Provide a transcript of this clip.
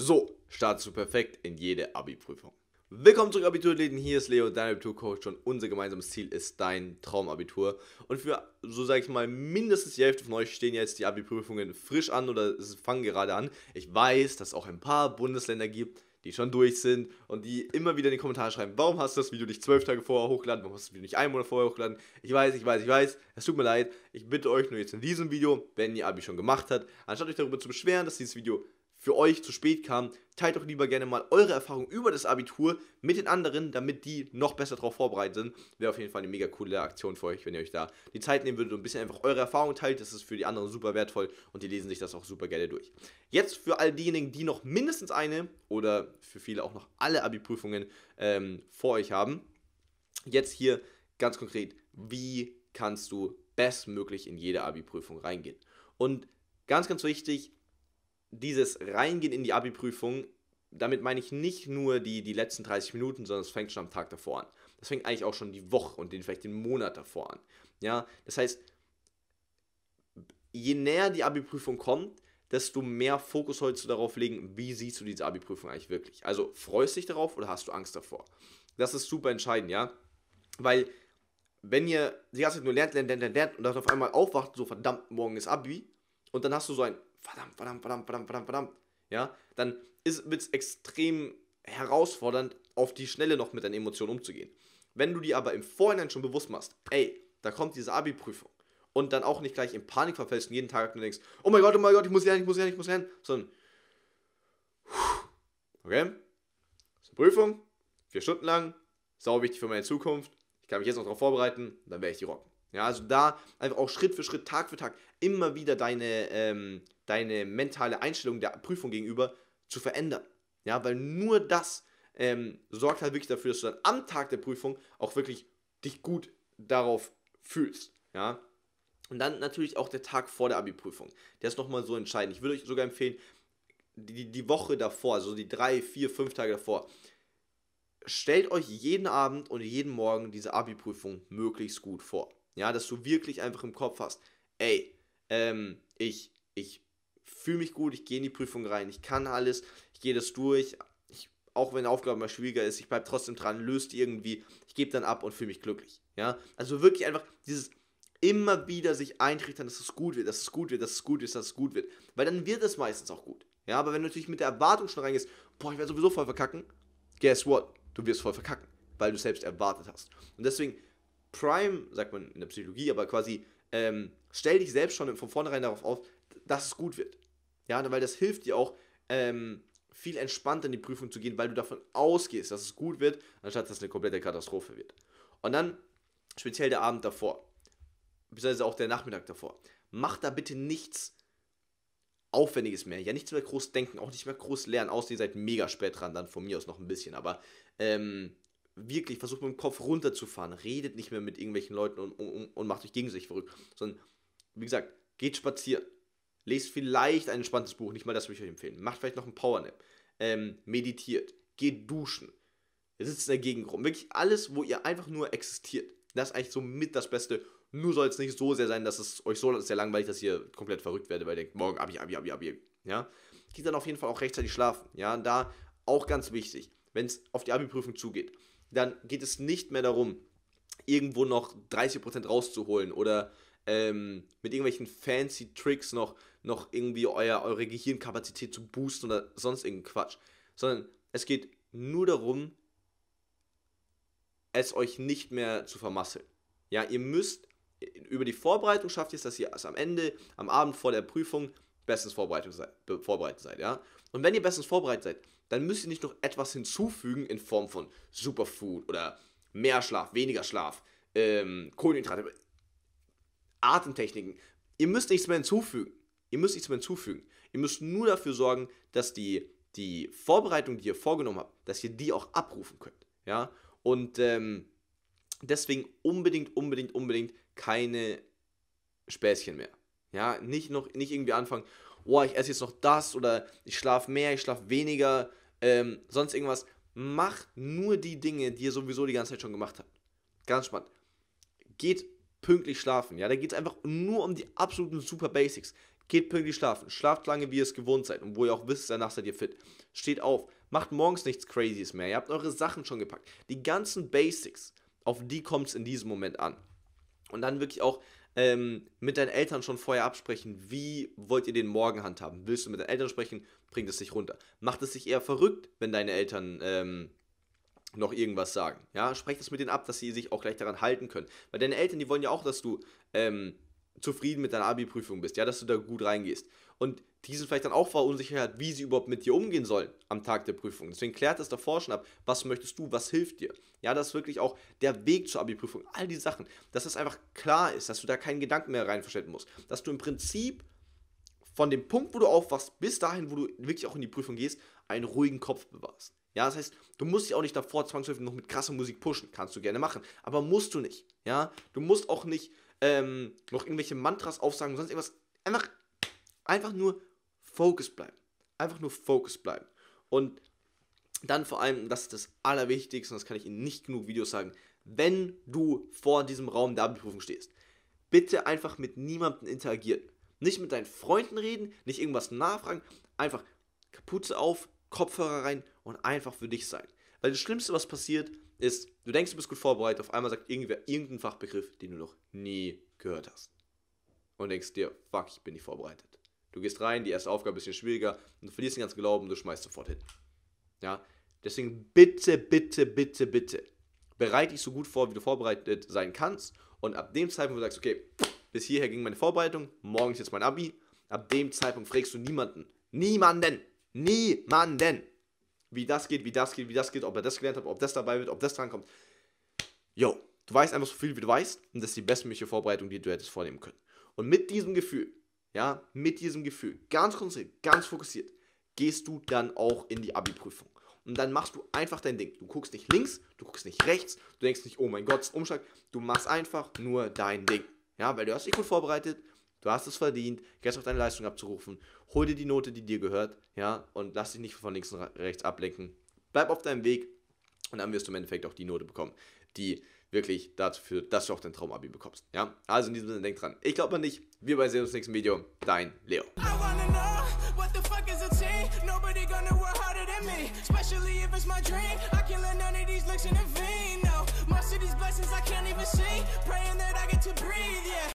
So startest du perfekt in jede Abi-Prüfung. Willkommen zurück, Abiturathleten. Hier ist Leo, dein Abiturcoach. Und unser gemeinsames Ziel ist dein Traumabitur. Und für, so sage ich mal, mindestens die Hälfte von euch stehen jetzt die Abi-Prüfungen frisch an oder fangen gerade an. Ich weiß, dass es auch ein paar Bundesländer gibt, die schon durch sind und die immer wieder in die Kommentare schreiben, warum hast du das Video nicht zwölf Tage vorher hochgeladen, warum hast du das Video nicht einen Monat vorher hochgeladen. Ich weiß, ich weiß, ich weiß, es tut mir leid. Ich bitte euch nur jetzt in diesem Video, wenn ihr Abi schon gemacht habt, anstatt euch darüber zu beschweren, dass dieses Video für euch zu spät kam, teilt doch lieber gerne mal eure Erfahrung über das Abitur mit den anderen, damit die noch besser darauf vorbereitet sind. Wäre auf jeden Fall eine mega coole Aktion für euch, wenn ihr euch da die Zeit nehmen würdet und ein bisschen einfach eure Erfahrung teilt. Das ist für die anderen super wertvoll und die lesen sich das auch super gerne durch. Jetzt für all diejenigen, die noch mindestens eine oder für viele auch noch alle Abi-Prüfungen ähm, vor euch haben, jetzt hier ganz konkret, wie kannst du bestmöglich in jede Abi-Prüfung reingehen? Und ganz, ganz wichtig, dieses Reingehen in die Abi-Prüfung, damit meine ich nicht nur die, die letzten 30 Minuten, sondern es fängt schon am Tag davor an. Das fängt eigentlich auch schon die Woche und den, vielleicht den Monat davor an. Ja, das heißt, je näher die Abi-Prüfung kommt, desto mehr Fokus sollst du darauf legen, wie siehst du diese Abi-Prüfung eigentlich wirklich. Also freust du dich darauf oder hast du Angst davor? Das ist super entscheidend, ja. Weil, wenn ihr die ganze Zeit nur lernt, lernt, lernt, lernt, lernt und dann auf einmal aufwacht, so verdammt, morgen ist Abi, und dann hast du so ein, verdammt, verdammt, verdammt, verdammt, verdammt, verdammt, ja, dann wird es extrem herausfordernd, auf die Schnelle noch mit deinen Emotionen umzugehen. Wenn du dir aber im Vorhinein schon bewusst machst, ey, da kommt diese Abi-Prüfung und dann auch nicht gleich in Panik verfällst und jeden Tag nur denkst, oh mein Gott, oh mein Gott, ich muss lernen, ich muss lernen, ich muss lernen, sondern, okay, ist eine Prüfung, vier Stunden lang, sauber wichtig für meine Zukunft, ich kann mich jetzt noch darauf vorbereiten, dann werde ich die rocken. Ja, also da einfach auch Schritt für Schritt, Tag für Tag immer wieder deine, ähm, deine mentale Einstellung der Prüfung gegenüber zu verändern. Ja, weil nur das ähm, sorgt halt wirklich dafür, dass du dann am Tag der Prüfung auch wirklich dich gut darauf fühlst. Ja. Und dann natürlich auch der Tag vor der Abi-Prüfung. Der ist nochmal so entscheidend. Ich würde euch sogar empfehlen, die, die Woche davor, also die drei, vier, fünf Tage davor, stellt euch jeden Abend und jeden Morgen diese Abi-Prüfung möglichst gut vor. Ja, dass du wirklich einfach im Kopf hast, ey, ähm, ich, ich fühle mich gut, ich gehe in die Prüfung rein, ich kann alles, ich gehe das durch, ich, auch wenn die Aufgabe mal schwieriger ist, ich bleibe trotzdem dran, löst irgendwie, ich gebe dann ab und fühle mich glücklich. Ja, also wirklich einfach dieses immer wieder sich eintrichtern, dass es gut wird, dass es gut wird, dass es gut ist, dass es gut wird, weil dann wird es meistens auch gut. Ja, aber wenn du natürlich mit der Erwartung schon reingehst, boah, ich werde sowieso voll verkacken, guess what? Du wirst voll verkacken, weil du selbst erwartet hast. Und deswegen prime, sagt man in der Psychologie, aber quasi ähm, stell dich selbst schon von vornherein darauf auf, dass es gut wird. Ja, weil das hilft dir auch, ähm, viel entspannter in die Prüfung zu gehen, weil du davon ausgehst, dass es gut wird, anstatt dass es eine komplette Katastrophe wird. Und dann speziell der Abend davor, beziehungsweise auch der Nachmittag davor. Mach da bitte nichts Aufwendiges mehr. Ja, nichts mehr groß denken, auch nicht mehr groß lernen, außer ihr seid mega spät dran, dann von mir aus noch ein bisschen. Aber ähm, wirklich versucht mit dem Kopf runterzufahren, redet nicht mehr mit irgendwelchen Leuten und, und, und macht euch gegenseitig verrückt, sondern wie gesagt, geht spazieren, lest vielleicht ein entspanntes Buch, nicht mal das würde ich euch empfehlen, macht vielleicht noch einen Powernap, ähm, meditiert, geht duschen, sitzt in der Gegend rum, wirklich alles, wo ihr einfach nur existiert. Das ist eigentlich so mit das Beste. Nur soll es nicht so sehr sein, dass es euch so sehr langweilig, dass ihr komplett verrückt werdet, weil ihr denkt, morgen Abi, Abi, Abi, Abi. Ja? Geht dann auf jeden Fall auch rechtzeitig schlafen. Ja, da auch ganz wichtig, wenn es auf die Abi-Prüfung zugeht dann geht es nicht mehr darum, irgendwo noch 30% rauszuholen oder ähm, mit irgendwelchen fancy Tricks noch, noch irgendwie euer, eure Gehirnkapazität zu boosten oder sonst irgendeinen Quatsch. Sondern es geht nur darum, es euch nicht mehr zu vermasseln. Ja, ihr müsst über die Vorbereitung schafft ihr es, dass ihr also am Ende, am Abend vor der Prüfung bestens vorbereitet seid, vorbereitet seid, ja. Und wenn ihr bestens vorbereitet seid, dann müsst ihr nicht noch etwas hinzufügen in Form von Superfood oder mehr Schlaf, weniger Schlaf, ähm, Kohlenhydrate, Atemtechniken. Ihr müsst nichts mehr hinzufügen. Ihr müsst nichts mehr hinzufügen. Ihr müsst nur dafür sorgen, dass die, die Vorbereitung, die ihr vorgenommen habt, dass ihr die auch abrufen könnt. Ja? Und ähm, deswegen unbedingt, unbedingt, unbedingt keine Späßchen mehr. Ja, nicht noch, nicht irgendwie anfangen, oh, ich esse jetzt noch das oder ich schlafe mehr, ich schlafe weniger, ähm, sonst irgendwas. Macht nur die Dinge, die ihr sowieso die ganze Zeit schon gemacht habt. Ganz spannend. Geht pünktlich schlafen. Ja, da geht es einfach nur um die absoluten Super Basics. Geht pünktlich schlafen. Schlaft lange, wie ihr es gewohnt seid und wo ihr auch wisst, danach seid ihr fit. Steht auf. Macht morgens nichts Crazyes mehr. Ihr habt eure Sachen schon gepackt. Die ganzen Basics, auf die kommt es in diesem Moment an. Und dann wirklich auch ähm, mit deinen Eltern schon vorher absprechen, wie wollt ihr den morgen handhaben? Willst du mit deinen Eltern sprechen, bringt es dich runter. Macht es dich eher verrückt, wenn deine Eltern ähm, noch irgendwas sagen. Ja, sprecht es mit denen ab, dass sie sich auch gleich daran halten können. Weil deine Eltern, die wollen ja auch, dass du ähm, zufrieden mit deiner Abi-Prüfung bist, ja, dass du da gut reingehst. Und die sind vielleicht dann auch verunsichert hat, wie sie überhaupt mit dir umgehen sollen am Tag der Prüfung. Deswegen klärt es davor schon ab, was möchtest du, was hilft dir. Ja, dass wirklich auch der Weg zur Abi-Prüfung, all die Sachen, dass das einfach klar ist, dass du da keinen Gedanken mehr reinverstellen musst. Dass du im Prinzip von dem Punkt, wo du aufwachst, bis dahin, wo du wirklich auch in die Prüfung gehst, einen ruhigen Kopf bewahrst. Ja, das heißt, du musst dich auch nicht davor zwangsläufig noch mit krasser Musik pushen. Kannst du gerne machen, aber musst du nicht. Ja, du musst auch nicht ähm, noch irgendwelche Mantras aufsagen, sonst irgendwas. Einfach, einfach nur Focus bleiben. Einfach nur Focus bleiben. Und dann vor allem, das ist das Allerwichtigste, und das kann ich in nicht genug Videos sagen, wenn du vor diesem Raum der Abprüfung stehst, bitte einfach mit niemandem interagieren. Nicht mit deinen Freunden reden, nicht irgendwas nachfragen, einfach Kapuze auf, Kopfhörer rein und einfach für dich sein. Weil das Schlimmste, was passiert, ist, du denkst, du bist gut vorbereitet, auf einmal sagt irgendwer irgendeinen Fachbegriff, den du noch nie gehört hast. Und denkst dir, fuck, ich bin nicht vorbereitet. Du gehst rein, die erste Aufgabe ist ein bisschen schwieriger und du verlierst den ganzen Glauben, du schmeißt sofort hin. Ja? Deswegen bitte, bitte, bitte, bitte, bereite dich so gut vor, wie du vorbereitet sein kannst und ab dem Zeitpunkt, wo du sagst, okay, bis hierher ging meine Vorbereitung, morgen ist jetzt mein Abi, ab dem Zeitpunkt fragst du niemanden. Niemanden! Niemanden! wie das geht, wie das geht, wie das geht, ob er das gelernt hat, ob das dabei wird, ob das drankommt. Yo, du weißt einfach so viel, wie du weißt und das ist die bestmögliche Vorbereitung, die du hättest vornehmen können. Und mit diesem Gefühl, ja, mit diesem Gefühl, ganz konzentriert, ganz fokussiert, gehst du dann auch in die Abi-Prüfung. Und dann machst du einfach dein Ding. Du guckst nicht links, du guckst nicht rechts, du denkst nicht, oh mein Gott, Umschlag. Du machst einfach nur dein Ding. Ja, weil du hast dich gut vorbereitet, Du hast es verdient, gestern auf deine Leistung abzurufen. Hol dir die Note, die dir gehört, ja, und lass dich nicht von links und rechts ablenken. Bleib auf deinem Weg und dann wirst du im Endeffekt auch die Note bekommen, die wirklich dazu führt, dass du auch dein Traumabi bekommst, ja. Also in diesem Sinne, denk dran. Ich glaube an dich. Wir bei sehen uns im nächsten Video. Dein Leo. Especially if it's my dream I